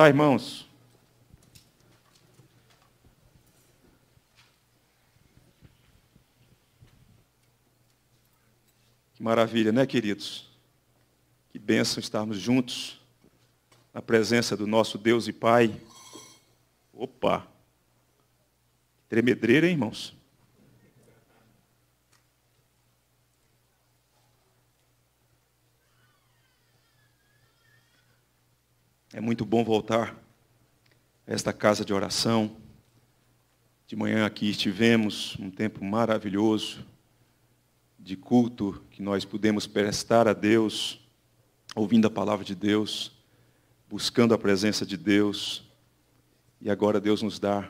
tá, irmãos? Que maravilha, né, queridos? Que bênção estarmos juntos na presença do nosso Deus e Pai. Opa! Tremedreira, hein, irmãos? É muito bom voltar a esta casa de oração. De manhã aqui estivemos um tempo maravilhoso de culto que nós pudemos prestar a Deus, ouvindo a palavra de Deus, buscando a presença de Deus. E agora Deus nos dá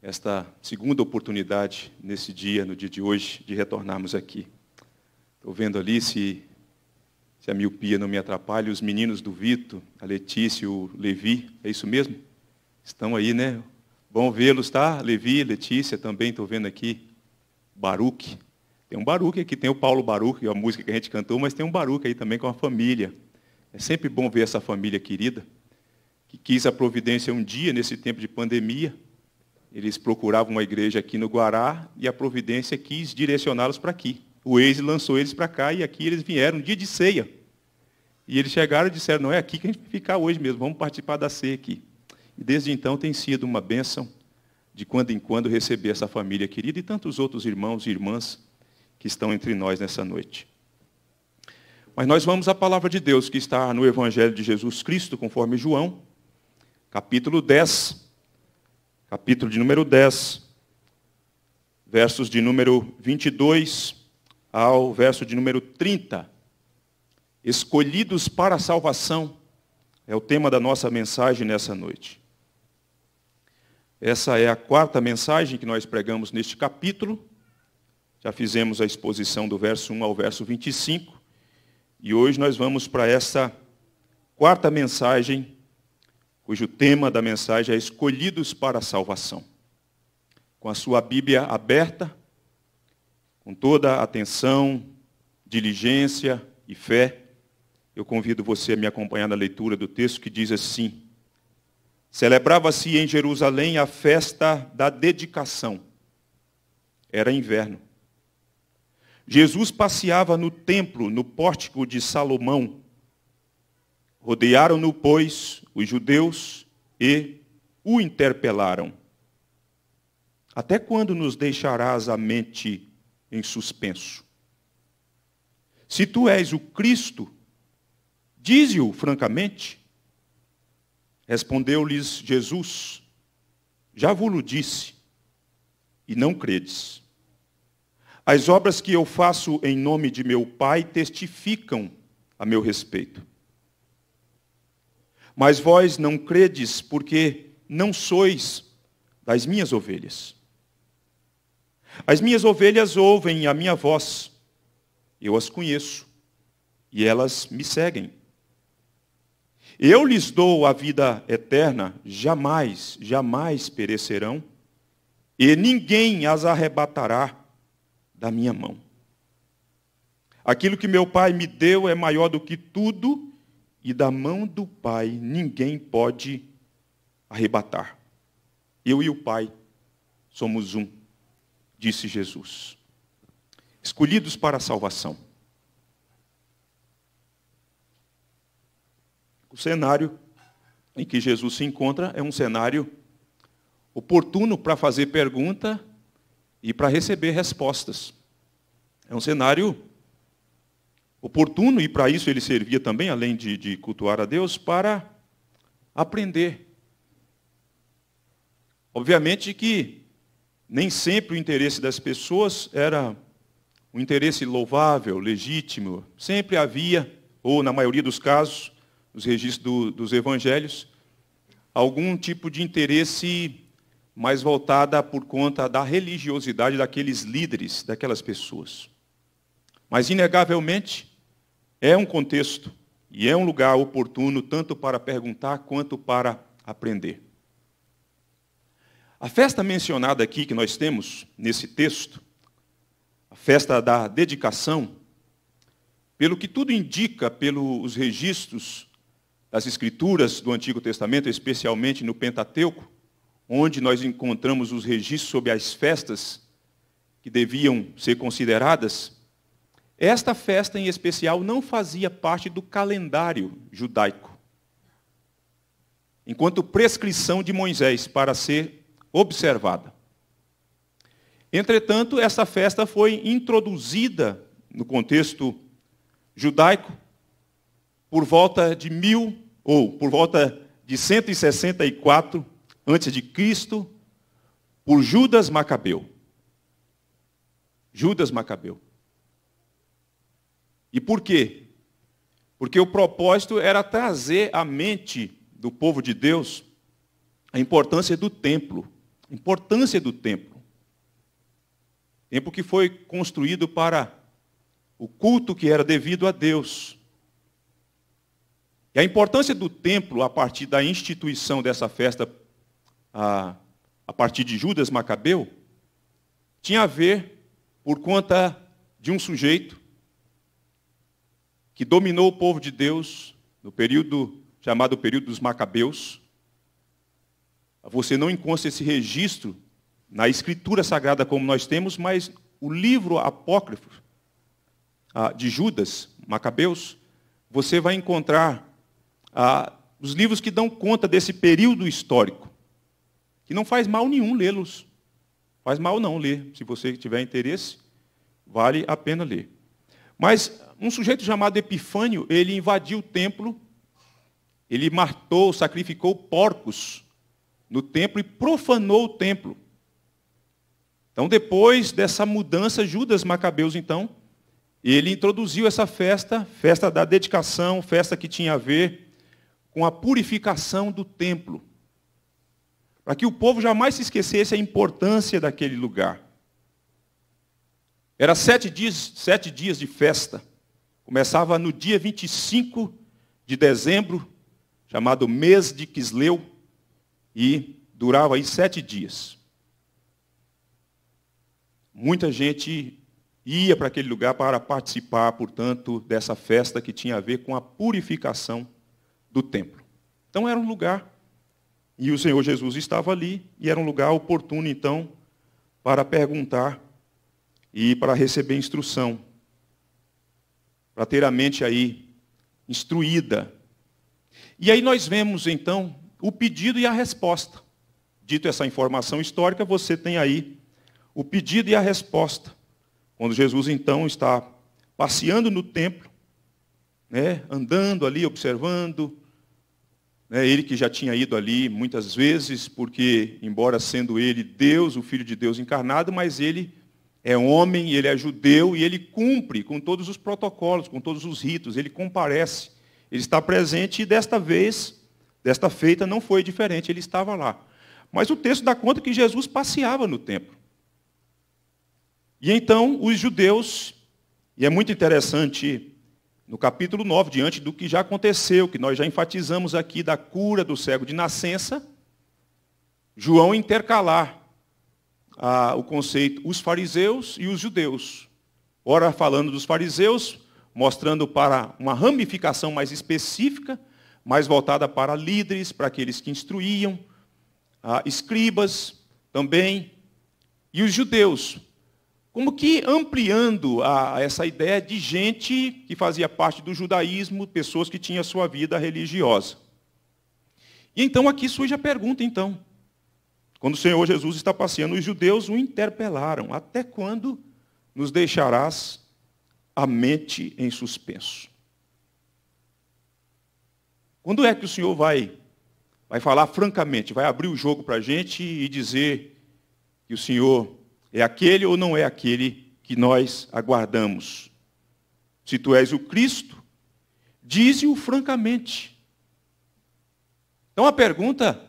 esta segunda oportunidade nesse dia, no dia de hoje, de retornarmos aqui. Estou vendo ali se se a miopia não me atrapalha, os meninos do Vito, a Letícia e o Levi, é isso mesmo? Estão aí, né? Bom vê-los, tá? Levi, Letícia, também estou vendo aqui. Baruque. Tem um Baruque aqui, tem o Paulo Baruque, a música que a gente cantou, mas tem um Baruque aí também com a família. É sempre bom ver essa família querida, que quis a providência um dia, nesse tempo de pandemia. Eles procuravam uma igreja aqui no Guará e a providência quis direcioná-los para aqui. O Waze lançou eles para cá e aqui eles vieram, dia de ceia. E eles chegaram e disseram: Não é aqui que a gente vai ficar hoje mesmo, vamos participar da ceia aqui. E desde então tem sido uma bênção de quando em quando receber essa família querida e tantos outros irmãos e irmãs que estão entre nós nessa noite. Mas nós vamos à palavra de Deus que está no Evangelho de Jesus Cristo, conforme João, capítulo 10, capítulo de número 10, versos de número 22 ao verso de número 30. Escolhidos para a salvação é o tema da nossa mensagem nessa noite. Essa é a quarta mensagem que nós pregamos neste capítulo. Já fizemos a exposição do verso 1 ao verso 25. E hoje nós vamos para essa quarta mensagem, cujo tema da mensagem é Escolhidos para a Salvação. Com a sua Bíblia aberta, com toda atenção, diligência e fé, eu convido você a me acompanhar na leitura do texto que diz assim: Celebrava-se em Jerusalém a festa da dedicação. Era inverno. Jesus passeava no templo, no pórtico de Salomão. Rodearam-no, pois, os judeus e o interpelaram. Até quando nos deixarás a mente em suspenso? Se tu és o Cristo, Dize-o francamente. Respondeu-lhes Jesus: Já vos disse, e não credes. As obras que eu faço em nome de meu Pai testificam a meu respeito. Mas vós não credes, porque não sois das minhas ovelhas. As minhas ovelhas ouvem a minha voz, eu as conheço, e elas me seguem. Eu lhes dou a vida eterna, jamais, jamais perecerão, e ninguém as arrebatará da minha mão. Aquilo que meu Pai me deu é maior do que tudo, e da mão do Pai ninguém pode arrebatar. Eu e o Pai somos um, disse Jesus. Escolhidos para a salvação. O cenário em que Jesus se encontra é um cenário oportuno para fazer pergunta e para receber respostas. É um cenário oportuno, e para isso ele servia também, além de, de cultuar a Deus, para aprender. Obviamente que nem sempre o interesse das pessoas era um interesse louvável, legítimo. Sempre havia, ou na maioria dos casos, nos registros do, dos evangelhos, algum tipo de interesse mais voltada por conta da religiosidade daqueles líderes, daquelas pessoas. Mas, inegavelmente, é um contexto e é um lugar oportuno tanto para perguntar quanto para aprender. A festa mencionada aqui que nós temos nesse texto, a festa da dedicação, pelo que tudo indica, pelos registros das escrituras do Antigo Testamento, especialmente no Pentateuco, onde nós encontramos os registros sobre as festas que deviam ser consideradas, esta festa em especial não fazia parte do calendário judaico. Enquanto prescrição de Moisés para ser observada. Entretanto, essa festa foi introduzida no contexto judaico por volta de mil, ou por volta de 164 a.C., por Judas Macabeu. Judas Macabeu. E por quê? Porque o propósito era trazer à mente do povo de Deus a importância do templo. A importância do templo. Templo que foi construído para o culto que era devido a Deus. E a importância do templo a partir da instituição dessa festa, a, a partir de Judas Macabeu, tinha a ver por conta de um sujeito que dominou o povo de Deus no período chamado período dos Macabeus. Você não encontra esse registro na escritura sagrada como nós temos, mas o livro apócrifo de Judas, Macabeus, você vai encontrar ah, os livros que dão conta desse período histórico. Que não faz mal nenhum lê-los. Faz mal não ler. Se você tiver interesse, vale a pena ler. Mas um sujeito chamado Epifânio, ele invadiu o templo, ele matou, sacrificou porcos no templo e profanou o templo. Então, depois dessa mudança, Judas Macabeus, então, ele introduziu essa festa, festa da dedicação, festa que tinha a ver com a purificação do templo, para que o povo jamais se esquecesse a importância daquele lugar. Era sete dias, sete dias de festa. Começava no dia 25 de dezembro, chamado mês de Quisleu, e durava aí sete dias. Muita gente ia para aquele lugar para participar, portanto, dessa festa que tinha a ver com a purificação do templo. Então era um lugar. E o Senhor Jesus estava ali, e era um lugar oportuno, então, para perguntar e para receber instrução. Para ter a mente aí instruída. E aí nós vemos, então, o pedido e a resposta. Dito essa informação histórica, você tem aí o pedido e a resposta. Quando Jesus, então, está passeando no templo, né, andando ali, observando, né, ele que já tinha ido ali muitas vezes, porque, embora sendo ele Deus, o Filho de Deus encarnado, mas ele é homem, ele é judeu e ele cumpre com todos os protocolos, com todos os ritos, ele comparece, ele está presente e desta vez, desta feita, não foi diferente, ele estava lá. Mas o texto dá conta que Jesus passeava no templo. E então os judeus, e é muito interessante no capítulo 9, diante do que já aconteceu, que nós já enfatizamos aqui da cura do cego de nascença, João intercalar ah, o conceito os fariseus e os judeus. Ora, falando dos fariseus, mostrando para uma ramificação mais específica, mais voltada para líderes, para aqueles que instruíam, ah, escribas também, e os judeus, como que ampliando a, a essa ideia de gente que fazia parte do judaísmo, pessoas que tinham sua vida religiosa. E então aqui surge a pergunta, então. Quando o Senhor Jesus está passeando, os judeus o interpelaram: Até quando nos deixarás a mente em suspenso? Quando é que o Senhor vai, vai falar francamente, vai abrir o jogo para a gente e dizer que o Senhor é aquele ou não é aquele que nós aguardamos? Se tu és o Cristo, dize-o francamente. Então a pergunta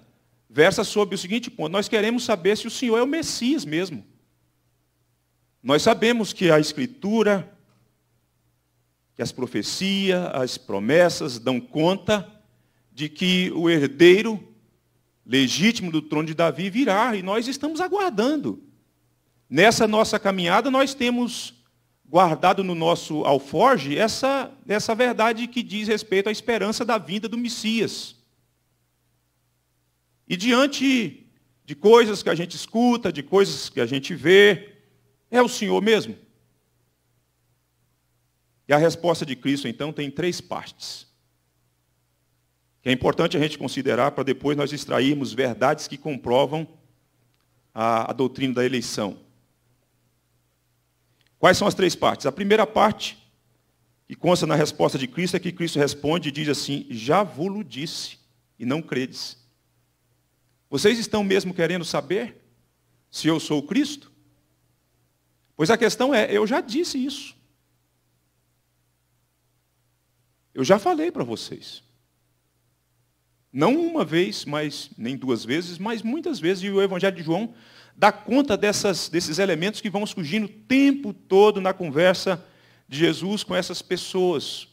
versa sobre o seguinte ponto: nós queremos saber se o Senhor é o Messias mesmo. Nós sabemos que a Escritura, que as profecias, as promessas dão conta de que o herdeiro legítimo do trono de Davi virá, e nós estamos aguardando. Nessa nossa caminhada, nós temos guardado no nosso alforge essa, essa verdade que diz respeito à esperança da vinda do Messias. E diante de coisas que a gente escuta, de coisas que a gente vê, é o Senhor mesmo? E a resposta de Cristo, então, tem três partes. Que é importante a gente considerar para depois nós extrairmos verdades que comprovam a, a doutrina da eleição. Quais são as três partes? A primeira parte, que consta na resposta de Cristo, é que Cristo responde e diz assim: Já vos disse, e não credes. Vocês estão mesmo querendo saber se eu sou o Cristo? Pois a questão é: eu já disse isso. Eu já falei para vocês. Não uma vez, mas nem duas vezes, mas muitas vezes, e o Evangelho de João dá conta dessas, desses elementos que vão surgindo o tempo todo na conversa de Jesus com essas pessoas.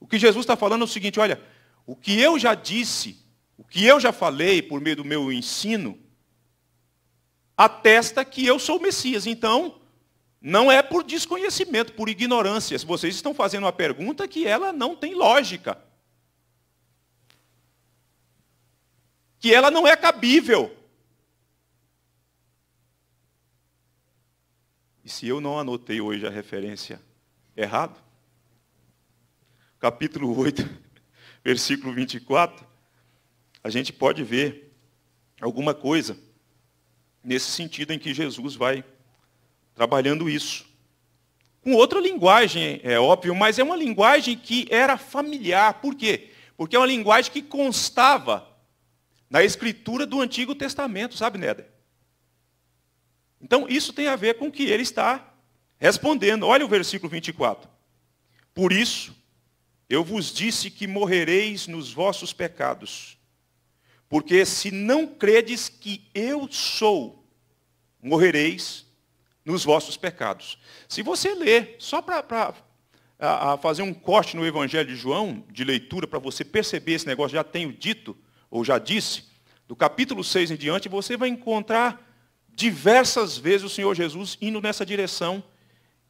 O que Jesus está falando é o seguinte: olha, o que eu já disse, o que eu já falei por meio do meu ensino, atesta que eu sou o Messias. Então, não é por desconhecimento, por ignorância. Vocês estão fazendo uma pergunta que ela não tem lógica. Que ela não é cabível. E se eu não anotei hoje a referência errado, capítulo 8, versículo 24, a gente pode ver alguma coisa nesse sentido em que Jesus vai trabalhando isso. Com outra linguagem, é óbvio, mas é uma linguagem que era familiar. Por quê? Porque é uma linguagem que constava na escritura do Antigo Testamento, sabe, Néder? Então, isso tem a ver com o que ele está respondendo. Olha o versículo 24. Por isso, eu vos disse que morrereis nos vossos pecados. Porque se não credes que eu sou, morrereis nos vossos pecados. Se você ler, só para fazer um corte no Evangelho de João, de leitura, para você perceber esse negócio, já tenho dito, ou já disse, do capítulo 6 em diante, você vai encontrar diversas vezes o Senhor Jesus indo nessa direção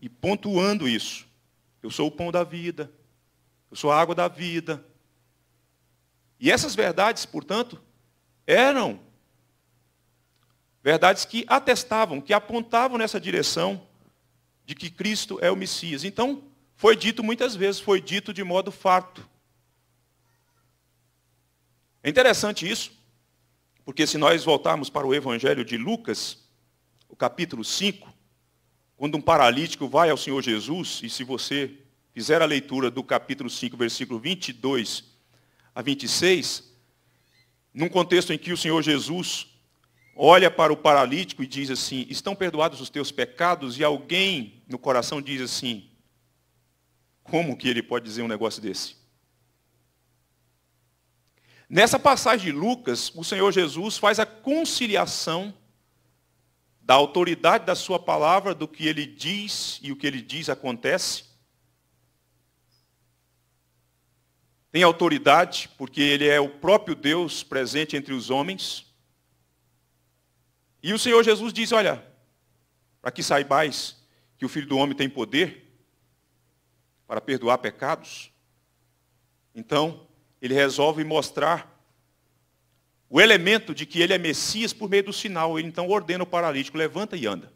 e pontuando isso. Eu sou o pão da vida, eu sou a água da vida. E essas verdades, portanto, eram verdades que atestavam, que apontavam nessa direção de que Cristo é o Messias. Então, foi dito muitas vezes, foi dito de modo farto. É interessante isso, porque se nós voltarmos para o Evangelho de Lucas, o capítulo 5, quando um paralítico vai ao Senhor Jesus, e se você fizer a leitura do capítulo 5, versículo 22 a 26, num contexto em que o Senhor Jesus olha para o paralítico e diz assim: Estão perdoados os teus pecados? E alguém no coração diz assim: Como que ele pode dizer um negócio desse? Nessa passagem de Lucas, o Senhor Jesus faz a conciliação da autoridade da sua palavra, do que ele diz e o que ele diz acontece. Tem autoridade, porque ele é o próprio Deus presente entre os homens. E o Senhor Jesus diz: Olha, para que saibais que o Filho do Homem tem poder para perdoar pecados, então ele resolve mostrar o elemento de que ele é Messias por meio do sinal. Ele então ordena o paralítico, levanta e anda.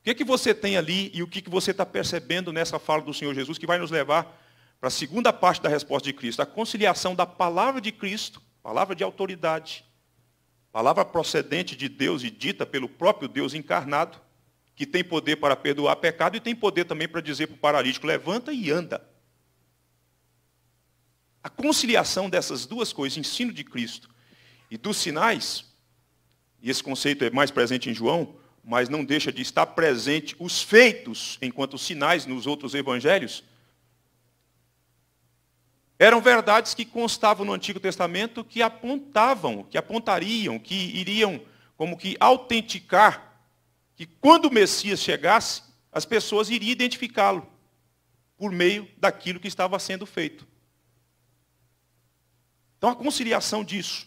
O que, é que você tem ali e o que, é que você está percebendo nessa fala do Senhor Jesus que vai nos levar para a segunda parte da resposta de Cristo? A conciliação da palavra de Cristo, palavra de autoridade, palavra procedente de Deus e dita pelo próprio Deus encarnado, que tem poder para perdoar pecado e tem poder também para dizer para o paralítico: levanta e anda. A conciliação dessas duas coisas, ensino de Cristo e dos sinais, e esse conceito é mais presente em João, mas não deixa de estar presente os feitos, enquanto sinais nos outros evangelhos, eram verdades que constavam no Antigo Testamento que apontavam, que apontariam, que iriam como que autenticar que quando o Messias chegasse, as pessoas iriam identificá-lo por meio daquilo que estava sendo feito. Então a conciliação disso.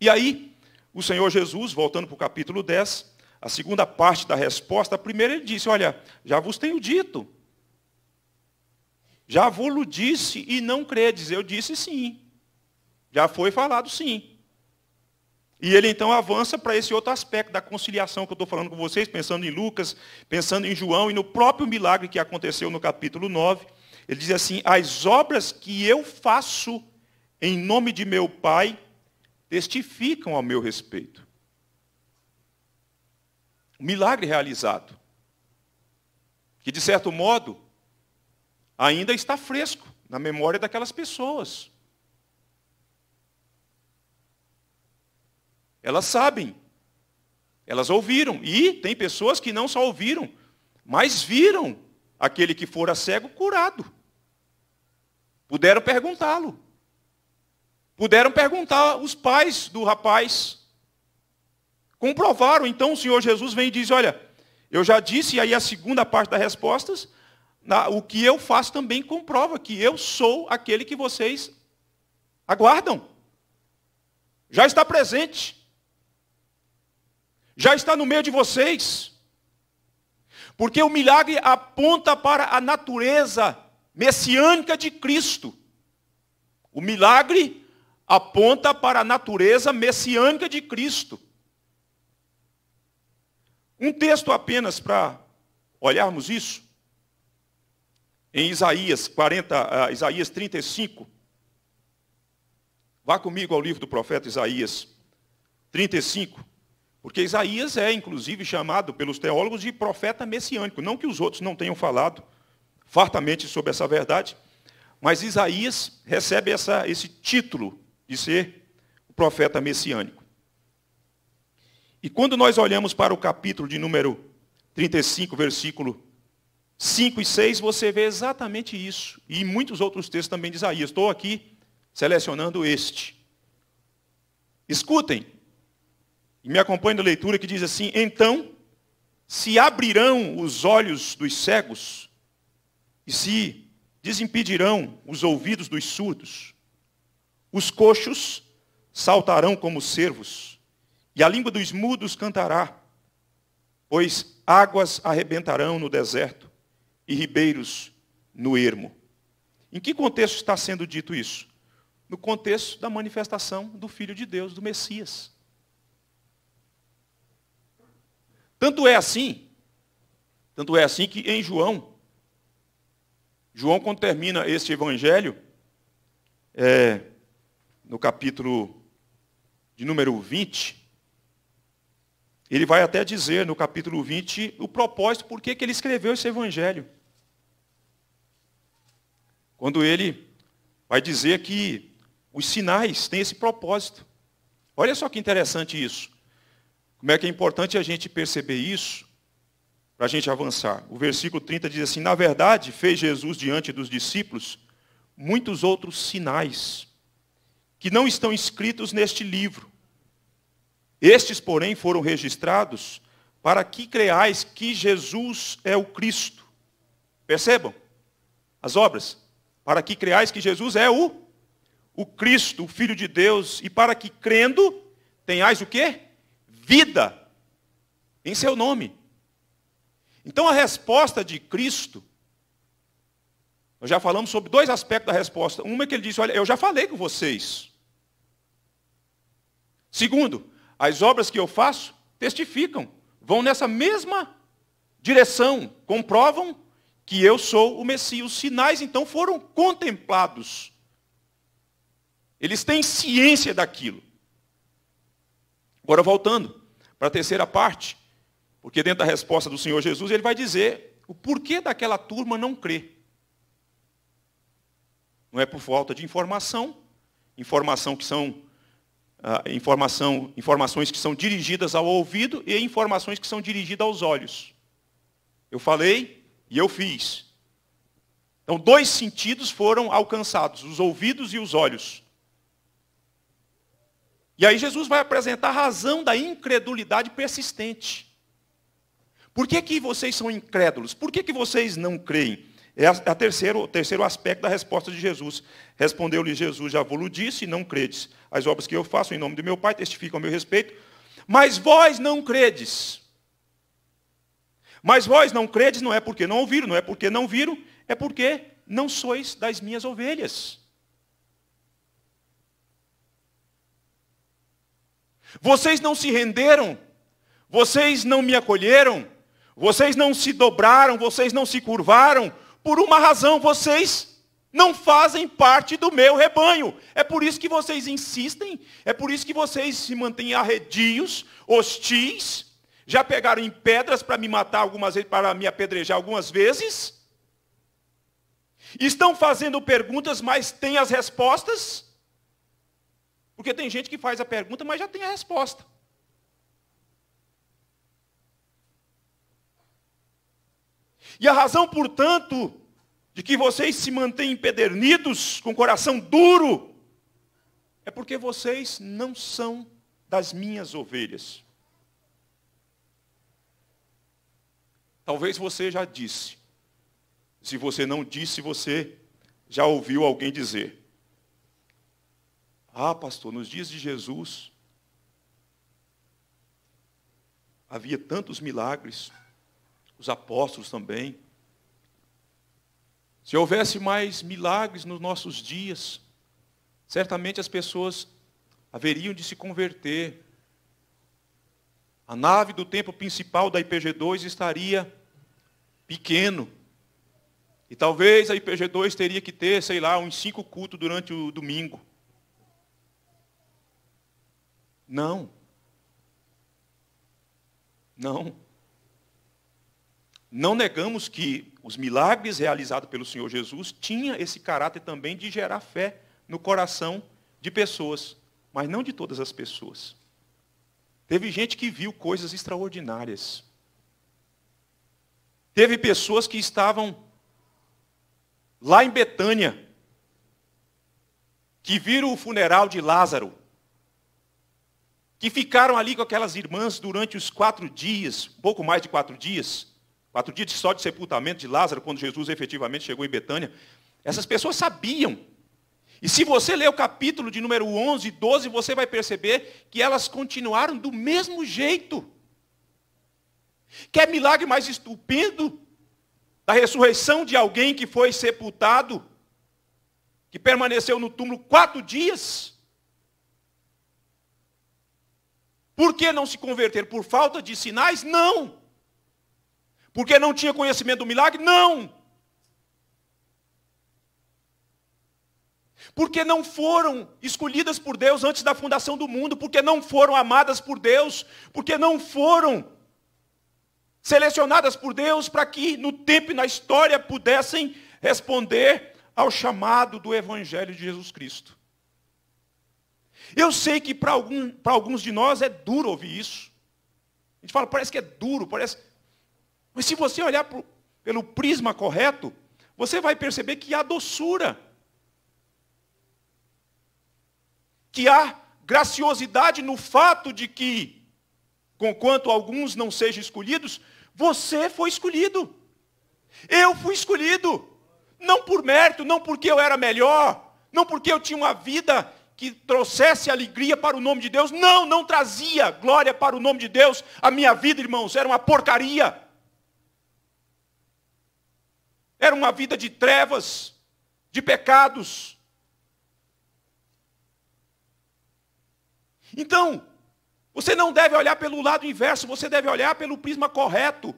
E aí, o Senhor Jesus, voltando para o capítulo 10, a segunda parte da resposta, a primeira ele disse: Olha, já vos tenho dito. Já vou disse e não credes. Eu disse sim. Já foi falado sim. E ele então avança para esse outro aspecto da conciliação que eu estou falando com vocês, pensando em Lucas, pensando em João e no próprio milagre que aconteceu no capítulo 9. Ele diz assim: As obras que eu faço em nome de meu Pai, testificam a meu respeito. Um milagre realizado. Que, de certo modo, ainda está fresco na memória daquelas pessoas. Elas sabem, elas ouviram, e tem pessoas que não só ouviram, mas viram aquele que fora cego curado. Puderam perguntá-lo. Puderam perguntar os pais do rapaz. Comprovaram, então o Senhor Jesus vem e diz: Olha, eu já disse, e aí a segunda parte das respostas, o que eu faço também comprova que eu sou aquele que vocês aguardam. Já está presente. Já está no meio de vocês. Porque o milagre aponta para a natureza messiânica de Cristo. O milagre aponta para a natureza messiânica de Cristo. Um texto apenas para olharmos isso. Em Isaías 40, uh, ah, Isaías 35. Vá comigo ao livro do profeta Isaías 35. Porque Isaías é, inclusive, chamado pelos teólogos de profeta messiânico. Não que os outros não tenham falado fartamente sobre essa verdade, mas Isaías recebe essa, esse título de ser o profeta messiânico. E quando nós olhamos para o capítulo de número 35, versículo 5 e 6, você vê exatamente isso. E muitos outros textos também de Isaías. Estou aqui selecionando este. Escutem. E me acompanhe na leitura que diz assim: Então se abrirão os olhos dos cegos e se desimpedirão os ouvidos dos surdos. Os coxos saltarão como cervos, e a língua dos mudos cantará, pois águas arrebentarão no deserto e ribeiros no ermo. Em que contexto está sendo dito isso? No contexto da manifestação do Filho de Deus, do Messias. Tanto é assim, tanto é assim que em João, João, quando termina este evangelho, é, no capítulo de número 20, ele vai até dizer no capítulo 20 o propósito por que ele escreveu esse evangelho. Quando ele vai dizer que os sinais têm esse propósito. Olha só que interessante isso. Como é que é importante a gente perceber isso para a gente avançar. O versículo 30 diz assim: Na verdade, fez Jesus diante dos discípulos muitos outros sinais que não estão escritos neste livro. Estes, porém, foram registrados para que creais que Jesus é o Cristo. Percebam? As obras. Para que creais que Jesus é o, o Cristo, o Filho de Deus, e para que crendo tenhais o quê? Vida em seu nome. Então a resposta de Cristo, nós já falamos sobre dois aspectos da resposta. Uma é que ele disse, olha, eu já falei com vocês. Segundo, as obras que eu faço testificam, vão nessa mesma direção, comprovam que eu sou o Messias. Os sinais, então, foram contemplados. Eles têm ciência daquilo. Agora, voltando para a terceira parte, porque dentro da resposta do Senhor Jesus, ele vai dizer o porquê daquela turma não crer. Não é por falta de informação, informação que são ah, informação, informações que são dirigidas ao ouvido e informações que são dirigidas aos olhos. Eu falei e eu fiz. Então, dois sentidos foram alcançados, os ouvidos e os olhos. E aí Jesus vai apresentar a razão da incredulidade persistente. Por que, que vocês são incrédulos? Por que, que vocês não creem? É, é a terceiro, o terceiro aspecto da resposta de Jesus. Respondeu-lhe Jesus, já vou-lhe disse, não credes. As obras que eu faço em nome do meu Pai testificam a meu respeito, mas vós não credes. Mas vós não credes não é porque não ouviram, não é porque não viram, é porque não sois das minhas ovelhas. Vocês não se renderam, vocês não me acolheram, vocês não se dobraram, vocês não se curvaram, por uma razão, vocês não fazem parte do meu rebanho. É por isso que vocês insistem, é por isso que vocês se mantêm arredios, hostis, já pegaram em pedras para me matar algumas vezes, para me apedrejar algumas vezes. Estão fazendo perguntas, mas têm as respostas. Porque tem gente que faz a pergunta, mas já tem a resposta. E a razão, portanto, de que vocês se mantêm empedernidos, com o coração duro, é porque vocês não são das minhas ovelhas. Talvez você já disse. Se você não disse, você já ouviu alguém dizer. Ah, pastor, nos dias de Jesus havia tantos milagres, os apóstolos também. Se houvesse mais milagres nos nossos dias, certamente as pessoas haveriam de se converter. A nave do templo principal da IPG2 estaria pequeno. E talvez a IPG2 teria que ter, sei lá, uns cinco cultos durante o domingo. Não. Não não negamos que os milagres realizados pelo Senhor Jesus tinha esse caráter também de gerar fé no coração de pessoas, mas não de todas as pessoas. Teve gente que viu coisas extraordinárias. Teve pessoas que estavam lá em Betânia, que viram o funeral de Lázaro, que ficaram ali com aquelas irmãs durante os quatro dias, pouco mais de quatro dias, Quatro dias só de sepultamento de Lázaro, quando Jesus efetivamente chegou em Betânia. Essas pessoas sabiam. E se você ler o capítulo de número 11 e 12, você vai perceber que elas continuaram do mesmo jeito. Quer milagre mais estupendo da ressurreição de alguém que foi sepultado, que permaneceu no túmulo quatro dias? Por que não se converter? Por falta de sinais? Não! Porque não tinha conhecimento do milagre? Não. Porque não foram escolhidas por Deus antes da fundação do mundo, porque não foram amadas por Deus, porque não foram selecionadas por Deus para que no tempo e na história pudessem responder ao chamado do Evangelho de Jesus Cristo. Eu sei que para algum, alguns de nós é duro ouvir isso. A gente fala, parece que é duro, parece. Mas se você olhar pro, pelo prisma correto, você vai perceber que há doçura, que há graciosidade no fato de que, conquanto alguns não sejam escolhidos, você foi escolhido. Eu fui escolhido. Não por mérito, não porque eu era melhor, não porque eu tinha uma vida que trouxesse alegria para o nome de Deus. Não, não trazia glória para o nome de Deus. A minha vida, irmãos, era uma porcaria. Era uma vida de trevas, de pecados. Então, você não deve olhar pelo lado inverso, você deve olhar pelo prisma correto,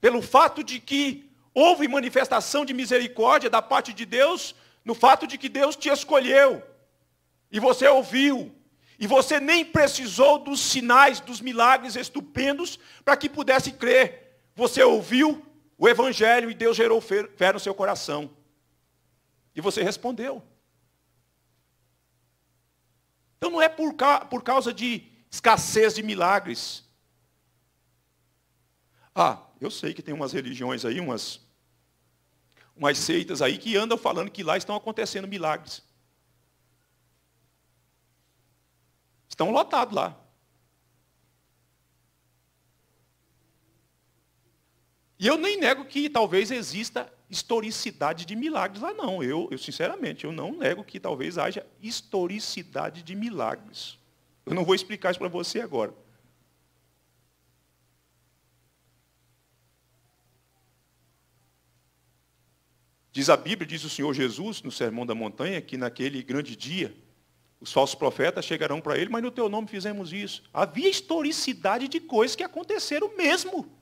pelo fato de que houve manifestação de misericórdia da parte de Deus, no fato de que Deus te escolheu, e você ouviu, e você nem precisou dos sinais, dos milagres estupendos para que pudesse crer. Você ouviu, o evangelho e Deus gerou fé no seu coração. E você respondeu. Então não é por, ca por causa de escassez de milagres. Ah, eu sei que tem umas religiões aí, umas, umas seitas aí que andam falando que lá estão acontecendo milagres. Estão lotados lá. E eu nem nego que talvez exista historicidade de milagres lá, não. Eu, eu, sinceramente, eu não nego que talvez haja historicidade de milagres. Eu não vou explicar isso para você agora. Diz a Bíblia, diz o Senhor Jesus no Sermão da Montanha, que naquele grande dia os falsos profetas chegarão para ele, mas no teu nome fizemos isso. Havia historicidade de coisas que aconteceram mesmo.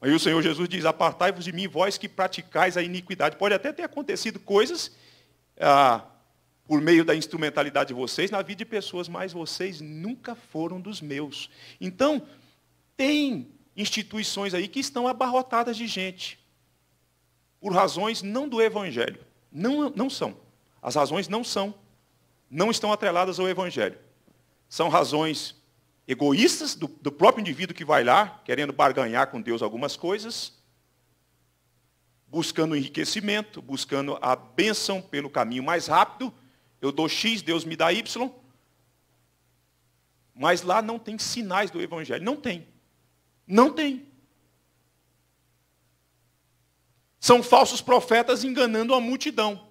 Aí o Senhor Jesus diz: Apartai-vos de mim, vós que praticais a iniquidade. Pode até ter acontecido coisas ah, por meio da instrumentalidade de vocês na vida de pessoas, mas vocês nunca foram dos meus. Então, tem instituições aí que estão abarrotadas de gente, por razões não do Evangelho. Não, não são. As razões não são. Não estão atreladas ao Evangelho. São razões egoístas do, do próprio indivíduo que vai lá, querendo barganhar com Deus algumas coisas, buscando enriquecimento, buscando a bênção pelo caminho mais rápido. Eu dou X, Deus me dá Y. Mas lá não tem sinais do Evangelho. Não tem. Não tem. São falsos profetas enganando a multidão.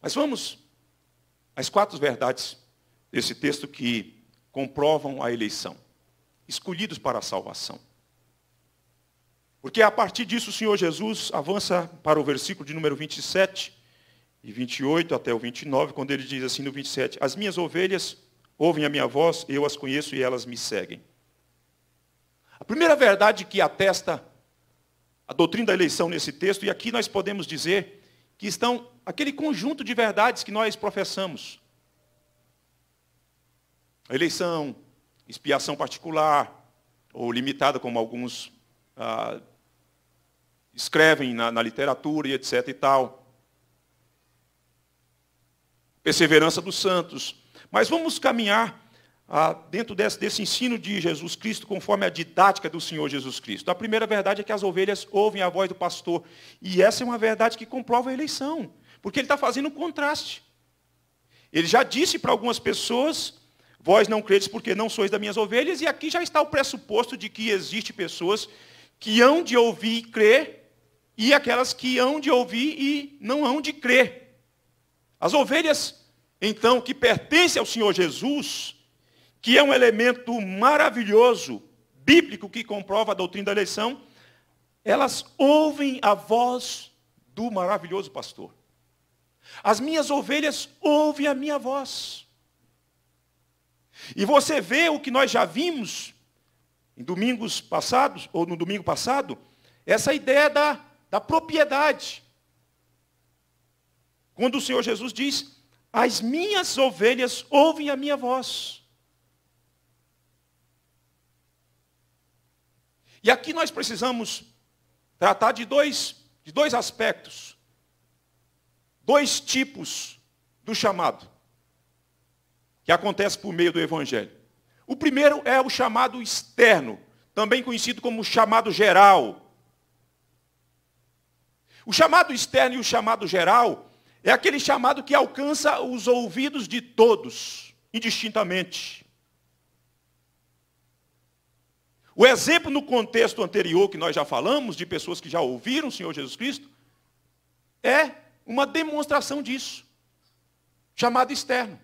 Mas vamos às quatro verdades desse texto que comprovam a eleição. Escolhidos para a salvação. Porque a partir disso o Senhor Jesus avança para o versículo de número 27 e 28 até o 29, quando ele diz assim no 27, as minhas ovelhas ouvem a minha voz, eu as conheço e elas me seguem. A primeira verdade que atesta a doutrina da eleição nesse texto, e aqui nós podemos dizer que estão aquele conjunto de verdades que nós professamos. eleição, expiação particular, ou limitada, como alguns ah, escrevem na, na literatura e etc. e tal. Perseverança dos santos. Mas vamos caminhar ah, dentro desse, desse, ensino de Jesus Cristo, conforme a didática do Senhor Jesus Cristo. A primeira verdade é que as ovelhas ouvem a voz do pastor. E essa é uma verdade que comprova a eleição. Porque ele está fazendo um contraste. Ele já disse para algumas pessoas, vós não credes porque não sois das minhas ovelhas, e aqui já está o pressuposto de que existe pessoas que hão de ouvir e crer, e aquelas que hão de ouvir e não hão de crer. As ovelhas, então, que pertencem ao Senhor Jesus, que é um elemento maravilhoso, bíblico, que comprova a doutrina da eleição, elas ouvem a voz do maravilhoso pastor. As minhas ovelhas ouvem a minha voz. E você vê o que nós já vimos em domingos passados, ou no domingo passado, essa ideia da, da propriedade. Quando o Senhor Jesus diz: As minhas ovelhas ouvem a minha voz. E aqui nós precisamos tratar de dois, de dois aspectos dois tipos do chamado que acontece por meio do Evangelho. O primeiro é o chamado externo, também conhecido como chamado geral. O chamado externo e o chamado geral é aquele chamado que alcança os ouvidos de todos, indistintamente. O exemplo no contexto anterior que nós já falamos, de pessoas que já ouviram o Senhor Jesus Cristo, é uma demonstração disso, chamado externo,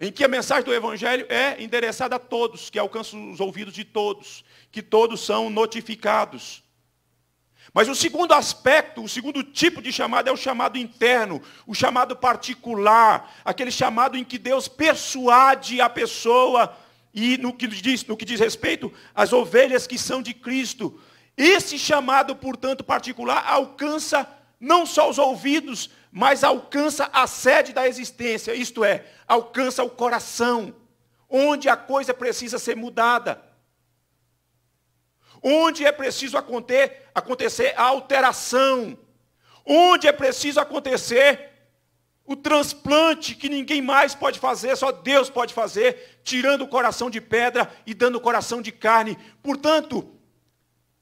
em que a mensagem do Evangelho é endereçada a todos, que alcança os ouvidos de todos, que todos são notificados. Mas o segundo aspecto, o segundo tipo de chamado é o chamado interno, o chamado particular, aquele chamado em que Deus persuade a pessoa e no que diz, no que diz respeito às ovelhas que são de Cristo. Esse chamado, portanto, particular alcança não só os ouvidos, mas alcança a sede da existência, isto é, alcança o coração, onde a coisa precisa ser mudada, onde é preciso acontecer, acontecer a alteração, onde é preciso acontecer o transplante que ninguém mais pode fazer, só Deus pode fazer, tirando o coração de pedra e dando o coração de carne. Portanto,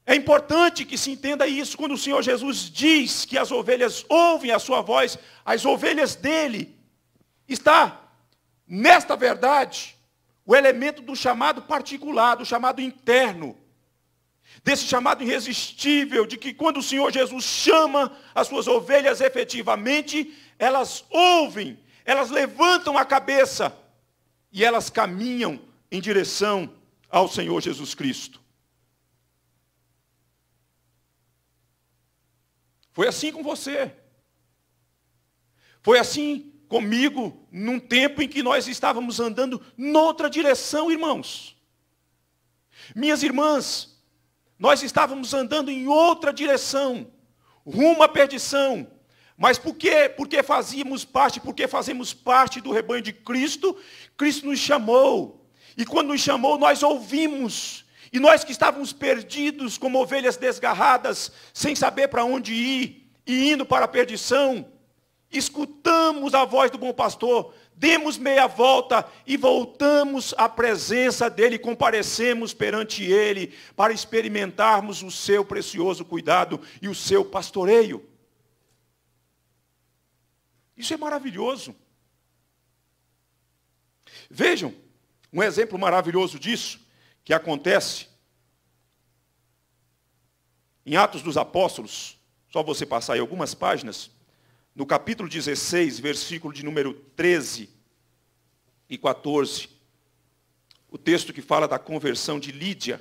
é importante que se entenda isso quando o Senhor Jesus diz que as ovelhas ouvem a sua voz, as ovelhas dele. Está nesta verdade o elemento do chamado particular, do chamado interno, desse chamado irresistível, de que quando o Senhor Jesus chama as suas ovelhas efetivamente, elas ouvem, elas levantam a cabeça e elas caminham em direção ao Senhor Jesus Cristo. Foi assim com você. Foi assim comigo num tempo em que nós estávamos andando noutra direção, irmãos. Minhas irmãs, nós estávamos andando em outra direção, rumo à perdição. Mas por quê? Porque fazíamos parte, porque fazemos parte do rebanho de Cristo, Cristo nos chamou. E quando nos chamou, nós ouvimos e nós que estávamos perdidos, como ovelhas desgarradas, sem saber para onde ir, e indo para a perdição, escutamos a voz do bom pastor, demos meia volta e voltamos à presença dele, comparecemos perante ele, para experimentarmos o seu precioso cuidado e o seu pastoreio. Isso é maravilhoso. Vejam, um exemplo maravilhoso disso que acontece em Atos dos Apóstolos, só você passar aí algumas páginas, no capítulo 16, versículo de número 13 e 14, o texto que fala da conversão de Lídia.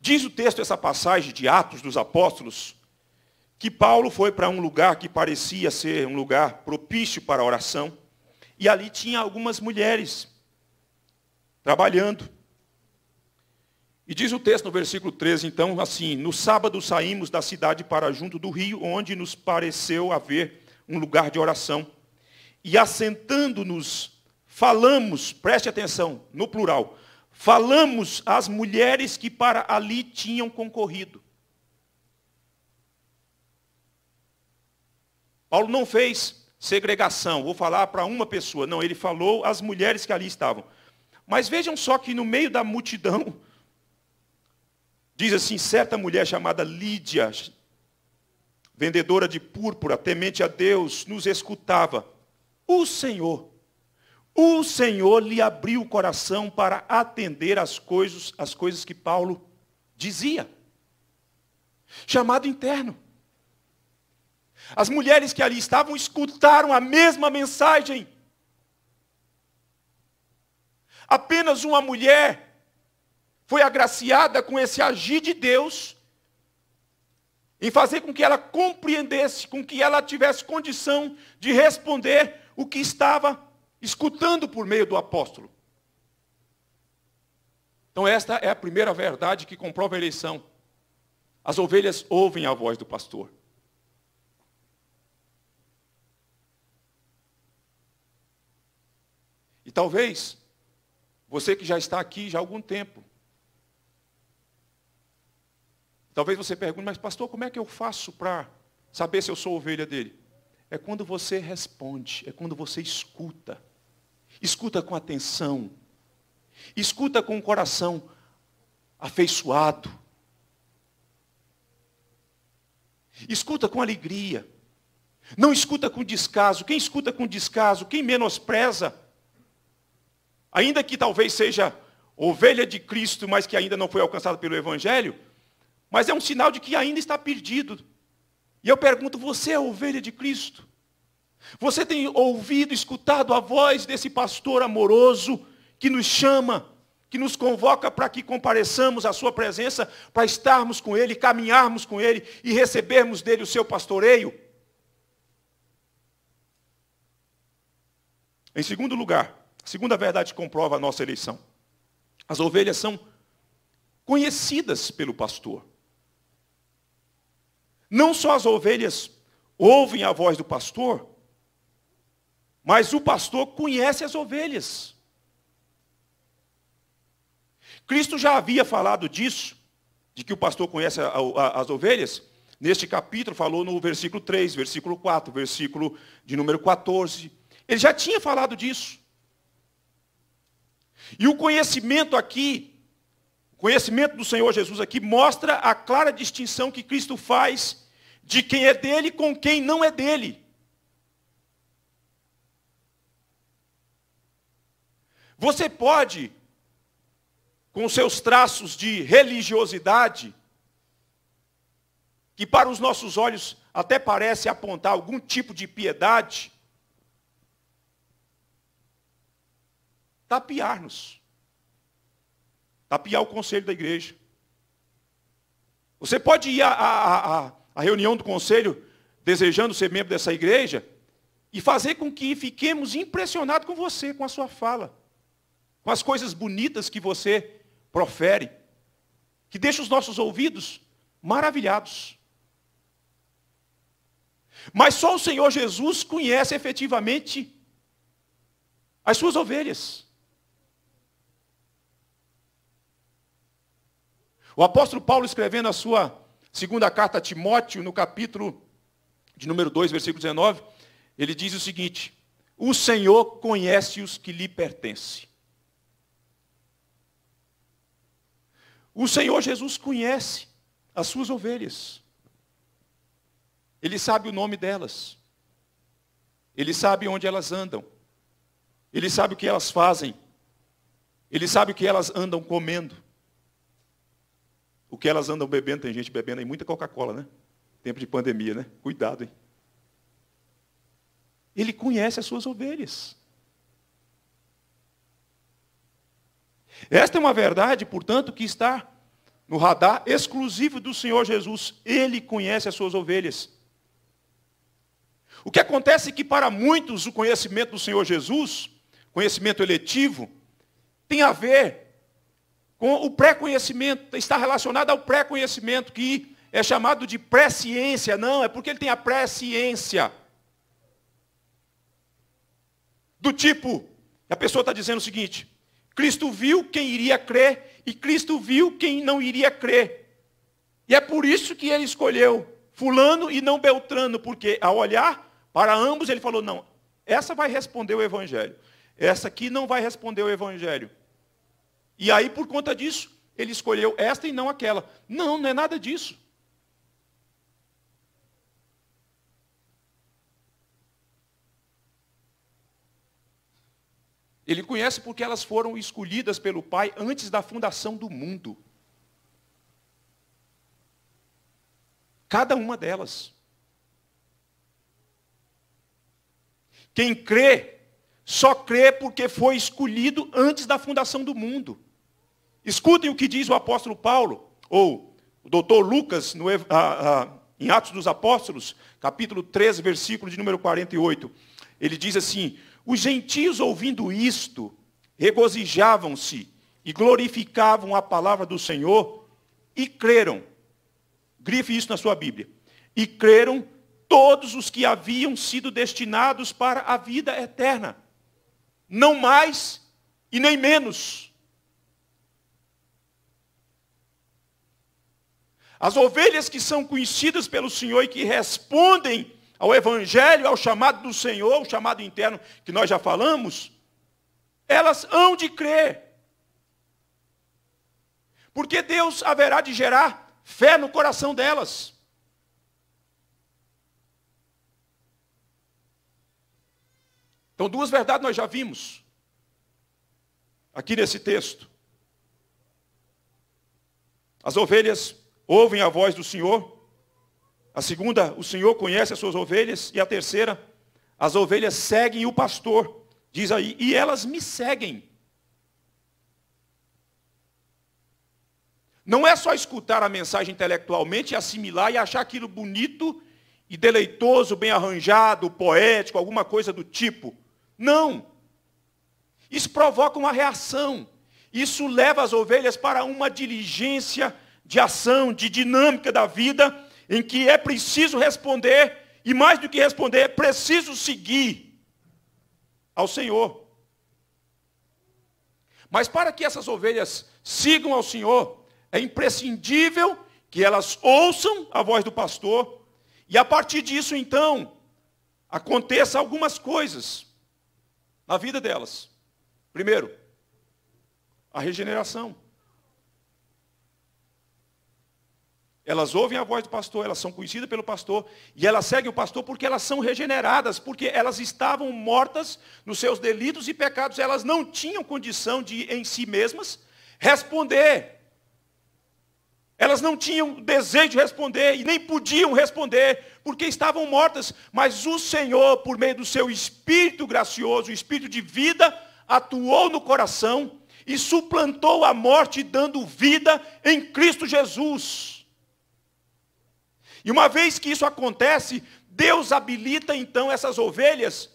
Diz o texto essa passagem de Atos dos Apóstolos, que Paulo foi para um lugar que parecia ser um lugar propício para a oração, e ali tinha algumas mulheres trabalhando. E diz o texto no versículo 13, então, assim: No sábado saímos da cidade para junto do rio, onde nos pareceu haver um lugar de oração. E assentando-nos, falamos, preste atenção, no plural, falamos às mulheres que para ali tinham concorrido. Paulo não fez segregação, vou falar para uma pessoa. Não, ele falou às mulheres que ali estavam. Mas vejam só que no meio da multidão, diz assim: certa mulher chamada Lídia, vendedora de púrpura, temente a Deus, nos escutava. O Senhor, o Senhor lhe abriu o coração para atender as coisas, às coisas que Paulo dizia. Chamado interno. As mulheres que ali estavam escutaram a mesma mensagem. Apenas uma mulher foi agraciada com esse agir de Deus em fazer com que ela compreendesse, com que ela tivesse condição de responder o que estava escutando por meio do apóstolo. Então, esta é a primeira verdade que comprova a eleição. As ovelhas ouvem a voz do pastor. talvez você que já está aqui já há algum tempo. Talvez você pergunte, mas pastor, como é que eu faço para saber se eu sou ovelha dele? É quando você responde, é quando você escuta. Escuta com atenção. Escuta com o coração afeiçoado. Escuta com alegria. Não escuta com descaso. Quem escuta com descaso, quem menospreza, ainda que talvez seja ovelha de Cristo, mas que ainda não foi alcançada pelo Evangelho, mas é um sinal de que ainda está perdido. E eu pergunto: você é ovelha de Cristo? Você tem ouvido, escutado a voz desse pastor amoroso que nos chama, que nos convoca para que compareçamos à sua presença, para estarmos com ele, caminharmos com ele e recebermos dele o seu pastoreio? Em segundo lugar, Segunda verdade que comprova a nossa eleição. As ovelhas são conhecidas pelo pastor. Não só as ovelhas ouvem a voz do pastor, mas o pastor conhece as ovelhas. Cristo já havia falado disso, de que o pastor conhece a, a, as ovelhas, neste capítulo, falou no versículo 3, versículo 4, versículo de número 14. Ele já tinha falado disso. E o conhecimento aqui, o conhecimento do Senhor Jesus aqui, mostra a clara distinção que Cristo faz de quem é dele com quem não é dele. Você pode, com seus traços de religiosidade, que para os nossos olhos até parece apontar algum tipo de piedade, tapear-nos. Tapear o conselho da igreja. Você pode ir à, à, à, à reunião do conselho desejando ser membro dessa igreja e fazer com que fiquemos impressionados com você, com a sua fala, com as coisas bonitas que você profere, que deixa os nossos ouvidos maravilhados. Mas só o Senhor Jesus conhece efetivamente as suas ovelhas. O apóstolo Paulo, escrevendo a sua segunda carta a Timóteo, no capítulo de número 2, versículo 19, ele diz o seguinte: O Senhor conhece os que lhe pertencem. O Senhor Jesus conhece as suas ovelhas. Ele sabe o nome delas. Ele sabe onde elas andam. Ele sabe o que elas fazem. Ele sabe o que elas andam comendo. O que elas andam bebendo, tem gente bebendo aí muita Coca-Cola, né? Tempo de pandemia, né? Cuidado, hein? Ele conhece as suas ovelhas. Esta é uma verdade, portanto, que está no radar exclusivo do Senhor Jesus. Ele conhece as suas ovelhas. O que acontece é que para muitos o conhecimento do Senhor Jesus, conhecimento eletivo, tem a ver com o pré-conhecimento, está relacionado ao pré-conhecimento, que é chamado de presciência. Não, é porque ele tem a presciência. Do tipo, a pessoa está dizendo o seguinte: Cristo viu quem iria crer e Cristo viu quem não iria crer. E é por isso que ele escolheu Fulano e não Beltrano, porque ao olhar para ambos, ele falou: não, essa vai responder o Evangelho, essa aqui não vai responder o Evangelho. E aí, por conta disso, ele escolheu esta e não aquela. Não, não é nada disso. Ele conhece porque elas foram escolhidas pelo Pai antes da fundação do mundo. Cada uma delas. Quem crê, só crê porque foi escolhido antes da fundação do mundo. Escutem o que diz o apóstolo Paulo, ou o doutor Lucas, no, em Atos dos Apóstolos, capítulo 13, versículo de número 48. Ele diz assim: Os gentios, ouvindo isto, regozijavam-se e glorificavam a palavra do Senhor e creram. Grife isso na sua Bíblia. E creram todos os que haviam sido destinados para a vida eterna. Não mais e nem menos As ovelhas que são conhecidas pelo Senhor e que respondem ao Evangelho, ao chamado do Senhor, o chamado interno que nós já falamos, elas hão de crer. Porque Deus haverá de gerar fé no coração delas. Então, duas verdades nós já vimos aqui nesse texto. As ovelhas ouvem a voz do Senhor. A segunda, o Senhor conhece as suas ovelhas. E a terceira, as ovelhas seguem o pastor. Diz aí, e elas me seguem. Não é só escutar a mensagem intelectualmente, assimilar e achar aquilo bonito e deleitoso, bem arranjado, poético, alguma coisa do tipo. Não. Isso provoca uma reação. Isso leva as ovelhas para uma diligência de ação, de dinâmica da vida, em que é preciso responder, e mais do que responder, é preciso seguir ao Senhor. Mas para que essas ovelhas sigam ao Senhor, é imprescindível que elas ouçam a voz do pastor, e a partir disso, então, aconteça algumas coisas na vida delas. Primeiro, a regeneração. Elas ouvem a voz do pastor, elas são conhecidas pelo pastor, e elas seguem o pastor porque elas são regeneradas, porque elas estavam mortas nos seus delitos e pecados, elas não tinham condição de, em si mesmas, responder. Elas não tinham desejo de responder e nem podiam responder, porque estavam mortas, mas o Senhor, por meio do seu espírito gracioso, o espírito de vida, atuou no coração e suplantou a morte, dando vida em Cristo Jesus. E uma vez que isso acontece, Deus habilita então essas ovelhas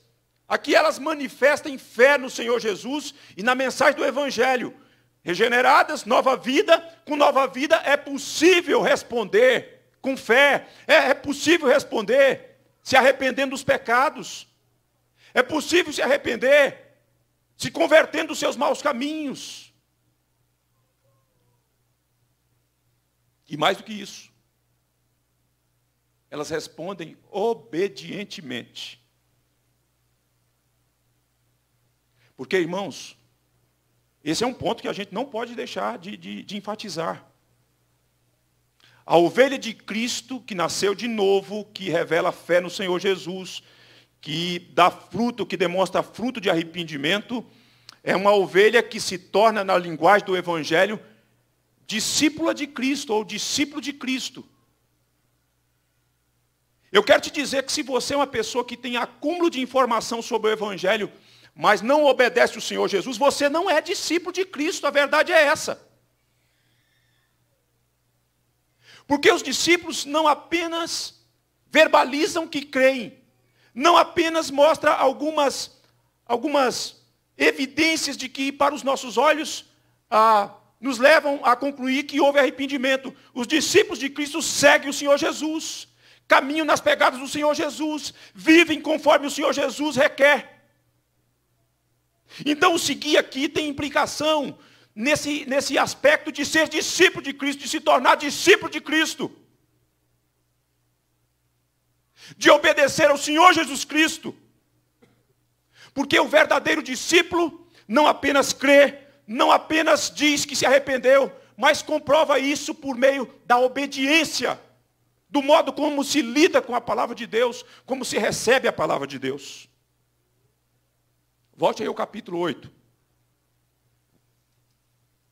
a que elas manifestem fé no Senhor Jesus e na mensagem do Evangelho. Regeneradas, nova vida, com nova vida é possível responder com fé, é, é possível responder se arrependendo dos pecados, é possível se arrepender se convertendo dos seus maus caminhos. E mais do que isso, elas respondem obedientemente. Porque, irmãos, esse é um ponto que a gente não pode deixar de, de, de enfatizar. A ovelha de Cristo, que nasceu de novo, que revela fé no Senhor Jesus, que dá fruto, que demonstra fruto de arrependimento, é uma ovelha que se torna, na linguagem do Evangelho, discípula de Cristo ou discípulo de Cristo. Eu quero te dizer que se você é uma pessoa que tem acúmulo de informação sobre o Evangelho, mas não obedece o Senhor Jesus, você não é discípulo de Cristo, a verdade é essa. Porque os discípulos não apenas verbalizam que creem, não apenas mostra algumas, algumas evidências de que, para os nossos olhos, ah, nos levam a concluir que houve arrependimento. Os discípulos de Cristo seguem o Senhor Jesus caminham nas pegadas do Senhor Jesus, vivem conforme o Senhor Jesus requer. Então, o seguir aqui tem implicação nesse, nesse aspecto de ser discípulo de Cristo, de se tornar discípulo de Cristo, de obedecer ao Senhor Jesus Cristo, porque o verdadeiro discípulo não apenas crê, não apenas diz que se arrependeu, mas comprova isso por meio da obediência do modo como se lida com a palavra de Deus, como se recebe a palavra de Deus. Volte aí ao capítulo 8,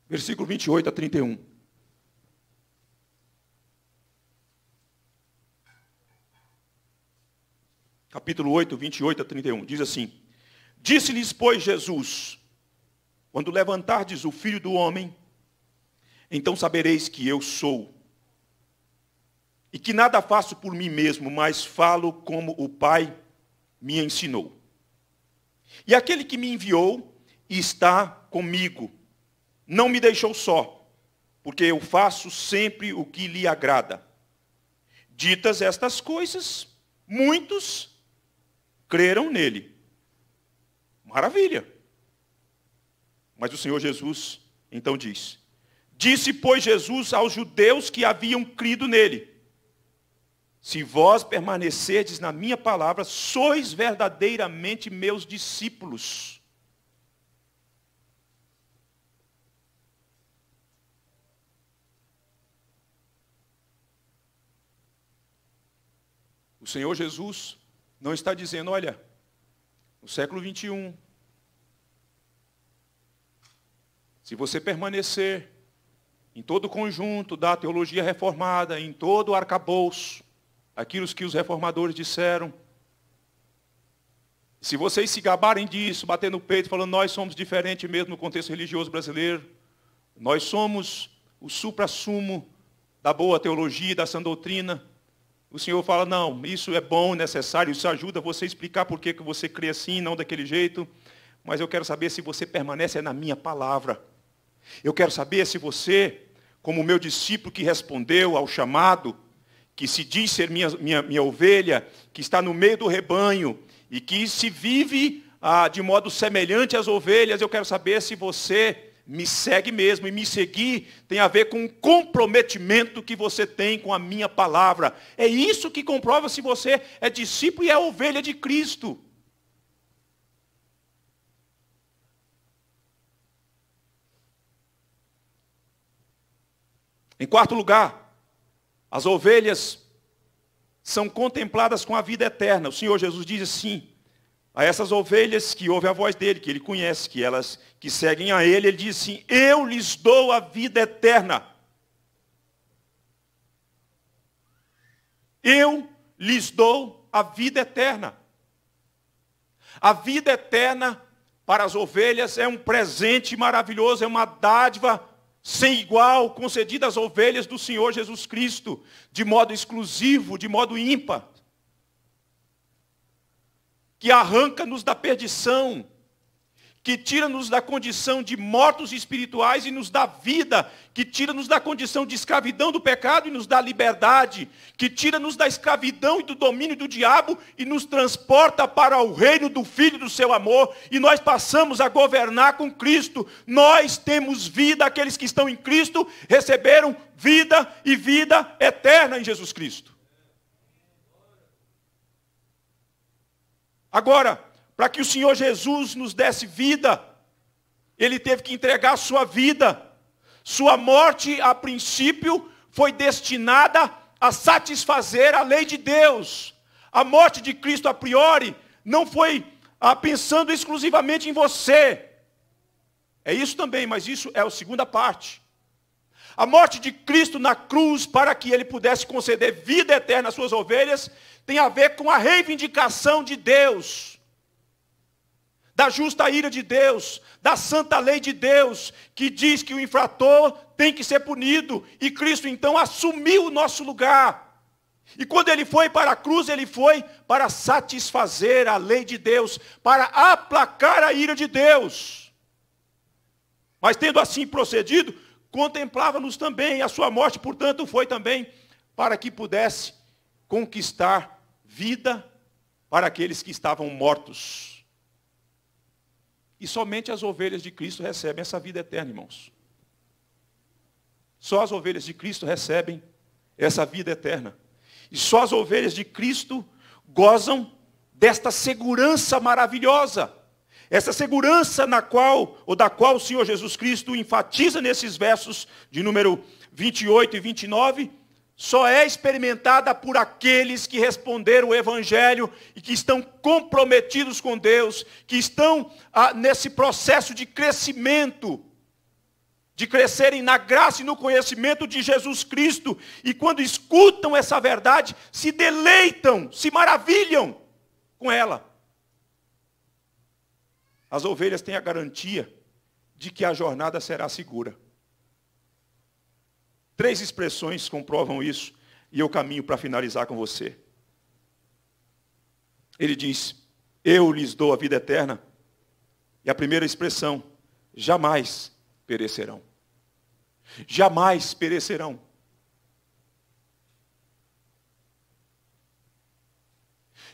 versículo 28 a 31. capítulo 8, 28 a 31, diz assim: Disse-lhes, pois, Jesus: Quando levantardes o filho do homem, então sabereis que eu sou e que nada faço por mim mesmo, mas falo como o Pai me ensinou. E aquele que me enviou está comigo. Não me deixou só, porque eu faço sempre o que lhe agrada. Ditas estas coisas, muitos creram nele. Maravilha. Mas o Senhor Jesus então diz: Disse, pois, Jesus aos judeus que haviam crido nele: se vós permanecerdes na minha palavra, sois verdadeiramente meus discípulos. O Senhor Jesus não está dizendo, olha, no século 21, se você permanecer em todo o conjunto da teologia reformada, em todo o arcabouço, aquilo que os reformadores disseram. Se vocês se gabarem disso, batendo no peito, falando nós somos diferentes mesmo no contexto religioso brasileiro, nós somos o supra-sumo da boa teologia, da sã doutrina, o Senhor fala, não, isso é bom, necessário, isso ajuda você a explicar por que você crê assim, não daquele jeito, mas eu quero saber se você permanece na minha palavra. Eu quero saber se você, como meu discípulo que respondeu ao chamado, que se diz ser minha, minha, minha ovelha, que está no meio do rebanho e que se vive ah, de modo semelhante às ovelhas, eu quero saber se você me segue mesmo. E me seguir tem a ver com o comprometimento que você tem com a minha palavra. É isso que comprova se você é discípulo e é ovelha de Cristo. Em quarto lugar, as ovelhas são contempladas com a vida eterna. O Senhor Jesus diz assim: a essas ovelhas que ouvem a voz dele, que ele conhece, que elas que seguem a ele, ele diz assim: Eu lhes dou a vida eterna. Eu lhes dou a vida eterna. A vida eterna para as ovelhas é um presente maravilhoso, é uma dádiva sem igual, concedida às ovelhas do Senhor Jesus Cristo, de modo exclusivo, de modo ímpar, que arranca-nos da perdição que tira-nos da condição de mortos espirituais e nos dá vida, que tira-nos da condição de escravidão do pecado e nos dá liberdade, que tira-nos da escravidão e do domínio do diabo e nos transporta para o reino do Filho do seu amor, e nós passamos a governar com Cristo. Nós temos vida, aqueles que estão em Cristo receberam vida e vida eterna em Jesus Cristo. Agora, para que o Senhor Jesus nos desse vida, ele teve que entregar sua vida. Sua morte, a princípio, foi destinada a satisfazer a lei de Deus. A morte de Cristo, a priori, não foi ah, pensando exclusivamente em você. É isso também, mas isso é a segunda parte. A morte de Cristo na cruz, para que ele pudesse conceder vida eterna às suas ovelhas, tem a ver com a reivindicação de Deus da justa ira de Deus, da santa lei de Deus, que diz que o infrator tem que ser punido, e Cristo então assumiu o nosso lugar. E quando ele foi para a cruz, ele foi para satisfazer a lei de Deus, para aplacar a ira de Deus. Mas tendo assim procedido, contemplava-nos também, a sua morte, portanto, foi também para que pudesse conquistar vida para aqueles que estavam mortos. E somente as ovelhas de Cristo recebem essa vida eterna, irmãos. Só as ovelhas de Cristo recebem essa vida eterna. E só as ovelhas de Cristo gozam desta segurança maravilhosa. Essa segurança na qual, ou da qual o Senhor Jesus Cristo enfatiza nesses versos de número 28 e 29, só é experimentada por aqueles que responderam o Evangelho e que estão comprometidos com Deus, que estão ah, nesse processo de crescimento, de crescerem na graça e no conhecimento de Jesus Cristo, e quando escutam essa verdade, se deleitam, se maravilham com ela. As ovelhas têm a garantia de que a jornada será segura. Três expressões comprovam isso, e eu caminho para finalizar com você. Ele diz: Eu lhes dou a vida eterna. E a primeira expressão: jamais perecerão. Jamais perecerão.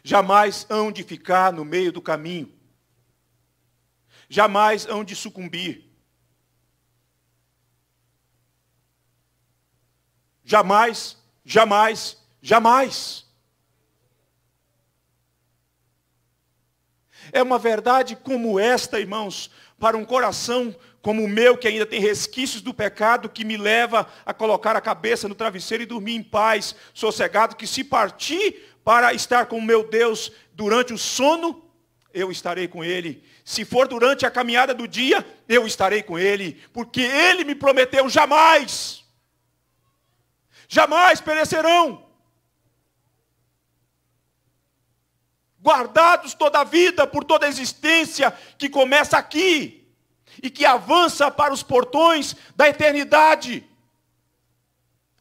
Jamais hão de ficar no meio do caminho. Jamais hão de sucumbir. Jamais, jamais, jamais. É uma verdade como esta, irmãos, para um coração como o meu, que ainda tem resquícios do pecado, que me leva a colocar a cabeça no travesseiro e dormir em paz, sossegado, que se partir para estar com o meu Deus durante o sono, eu estarei com Ele. Se for durante a caminhada do dia, eu estarei com Ele, porque Ele me prometeu jamais jamais perecerão. Guardados toda a vida, por toda a existência que começa aqui e que avança para os portões da eternidade.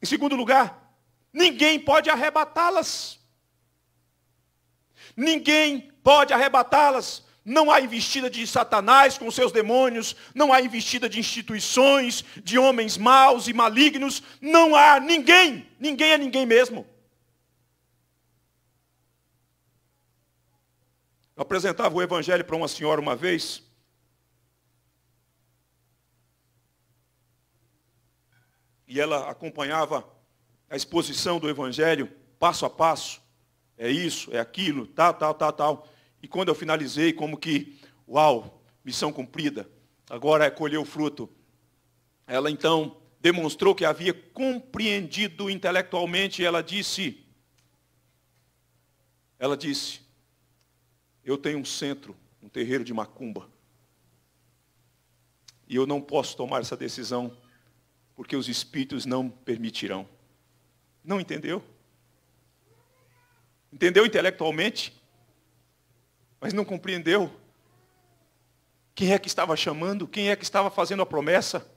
Em segundo lugar, ninguém pode arrebatá-las. Ninguém pode arrebatá-las. Não há investida de Satanás com seus demônios, não há investida de instituições, de homens maus e malignos, não há ninguém, ninguém é ninguém mesmo. Eu apresentava o evangelho para uma senhora uma vez, e ela acompanhava a exposição do Evangelho passo a passo. É isso, é aquilo, tal, tal, tal, tal. E quando eu finalizei, como que, uau, missão cumprida, agora é colher o fruto. Ela então demonstrou que havia compreendido intelectualmente, e ela disse, ela disse, eu tenho um centro, um terreiro de macumba. E eu não posso tomar essa decisão, porque os espíritos não permitirão. Não entendeu? Entendeu intelectualmente? mas não compreendeu quem é que estava chamando, quem é que estava fazendo a promessa.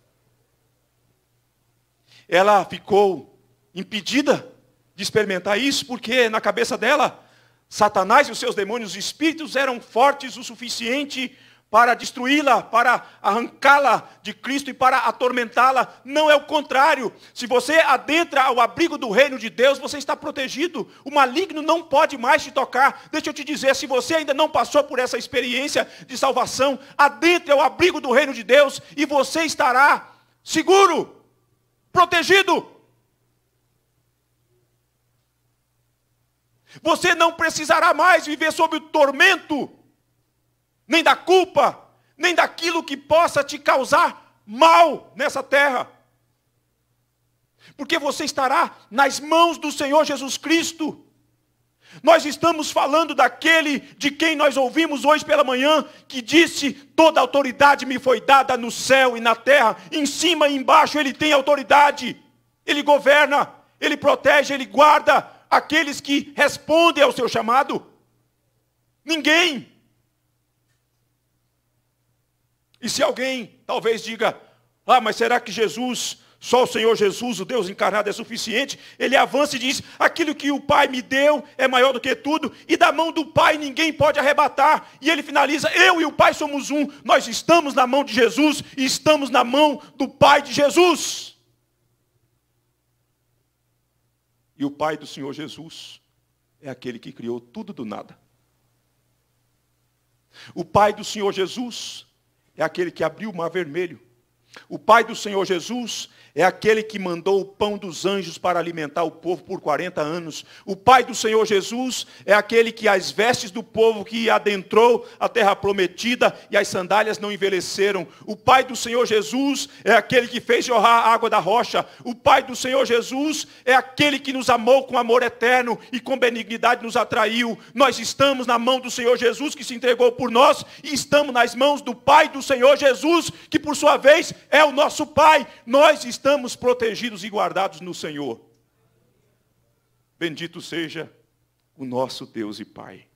Ela ficou impedida de experimentar isso, porque na cabeça dela, Satanás e os seus demônios e espíritos eram fortes o suficiente para destruí-la, para arrancá-la de Cristo e para atormentá-la. Não é o contrário. Se você adentra ao abrigo do reino de Deus, você está protegido. O maligno não pode mais te tocar. Deixa eu te dizer, se você ainda não passou por essa experiência de salvação, adentre ao abrigo do reino de Deus e você estará seguro, protegido. Você não precisará mais viver sob o tormento nem da culpa, nem daquilo que possa te causar mal nessa terra. Porque você estará nas mãos do Senhor Jesus Cristo. Nós estamos falando daquele de quem nós ouvimos hoje pela manhã, que disse: Toda autoridade me foi dada no céu e na terra, em cima e embaixo, ele tem autoridade, ele governa, ele protege, ele guarda aqueles que respondem ao seu chamado. Ninguém e se alguém talvez diga, ah, mas será que Jesus, só o Senhor Jesus, o Deus encarnado, é suficiente? Ele avança e diz: aquilo que o Pai me deu é maior do que tudo, e da mão do Pai ninguém pode arrebatar. E ele finaliza: eu e o Pai somos um, nós estamos na mão de Jesus e estamos na mão do Pai de Jesus. E o Pai do Senhor Jesus é aquele que criou tudo do nada. O Pai do Senhor Jesus é aquele que abriu o mar vermelho. O Pai do Senhor Jesus é aquele que mandou o pão dos anjos para alimentar o povo por 40 anos. O Pai do Senhor Jesus é aquele que as vestes do povo que adentrou a terra prometida e as sandálias não envelheceram. O Pai do Senhor Jesus é aquele que fez jorrar a água da rocha. O Pai do Senhor Jesus é aquele que nos amou com amor eterno e com benignidade nos atraiu. Nós estamos na mão do Senhor Jesus que se entregou por nós e estamos nas mãos do Pai do Senhor Jesus, que por sua vez é o nosso Pai. Nós estamos estamos protegidos e guardados no Senhor. Bendito seja o nosso Deus e Pai.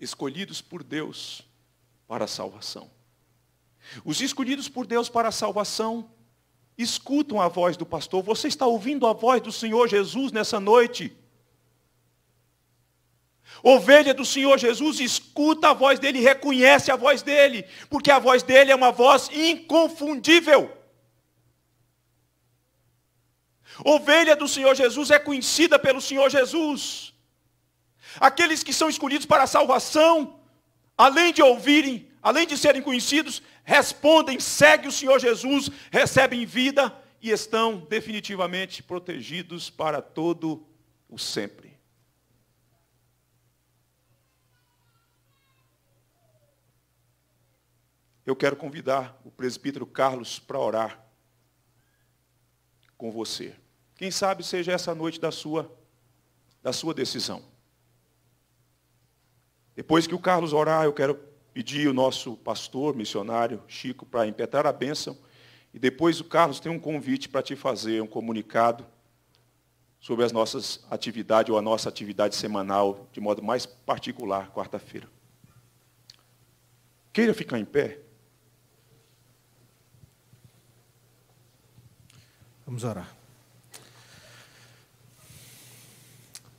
Escolhidos por Deus para a salvação. Os escolhidos por Deus para a salvação escutam a voz do pastor. Você está ouvindo a voz do Senhor Jesus nessa noite? Ovelha do Senhor Jesus, escuta a voz dele, reconhece a voz dele, porque a voz dele é uma voz inconfundível. Ovelha do Senhor Jesus é conhecida pelo Senhor Jesus. Aqueles que são escolhidos para a salvação, além de ouvirem, além de serem conhecidos, respondem, seguem o Senhor Jesus, recebem vida e estão definitivamente protegidos para todo o sempre. eu quero convidar o presbítero Carlos para orar com você. Quem sabe seja essa noite da sua da sua decisão. Depois que o Carlos orar, eu quero pedir o nosso pastor, missionário Chico, para impetrar a bênção. E depois o Carlos tem um convite para te fazer, um comunicado sobre as nossas atividades ou a nossa atividade semanal, de modo mais particular, quarta-feira. Queira ficar em pé. Vamos orar.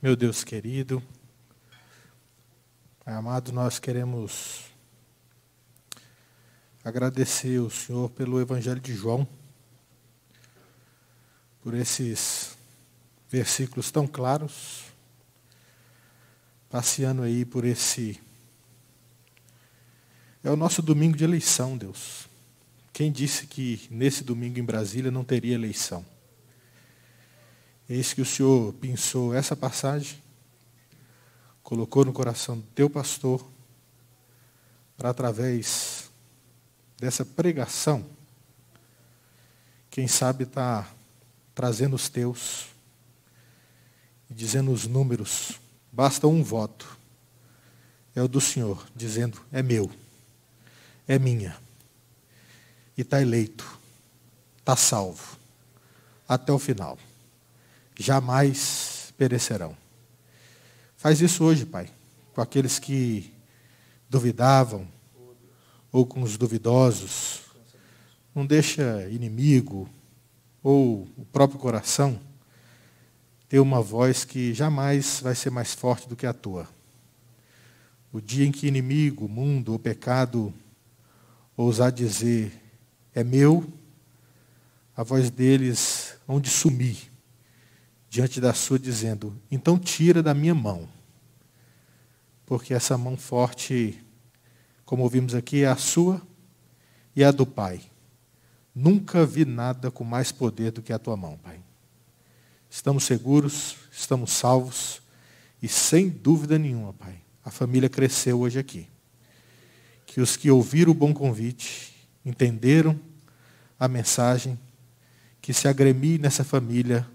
Meu Deus querido, amado, nós queremos agradecer o Senhor pelo Evangelho de João, por esses versículos tão claros, passeando aí por esse. É o nosso domingo de eleição, Deus. Quem disse que nesse domingo em Brasília não teria eleição? Eis que o Senhor pensou essa passagem, colocou no coração do teu pastor, para através dessa pregação, quem sabe está trazendo os teus e dizendo os números. Basta um voto. É o do Senhor, dizendo: é meu, é minha e está eleito, está salvo, até o final. Jamais perecerão. Faz isso hoje, Pai, com aqueles que duvidavam, ou com os duvidosos. Não deixa inimigo ou o próprio coração ter uma voz que jamais vai ser mais forte do que a tua. O dia em que inimigo, mundo ou pecado ousar dizer é meu, a voz deles hão de sumir diante da sua, dizendo: Então tira da minha mão, porque essa mão forte, como ouvimos aqui, é a sua e é a do Pai. Nunca vi nada com mais poder do que a tua mão, Pai. Estamos seguros, estamos salvos e sem dúvida nenhuma, Pai, a família cresceu hoje aqui. Que os que ouviram o bom convite entenderam a mensagem, que se agremie nessa família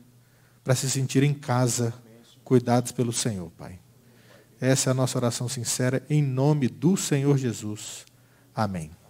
para se sentir em casa, cuidados pelo Senhor, Pai. Essa é a nossa oração sincera, em nome do Senhor Jesus. Amém.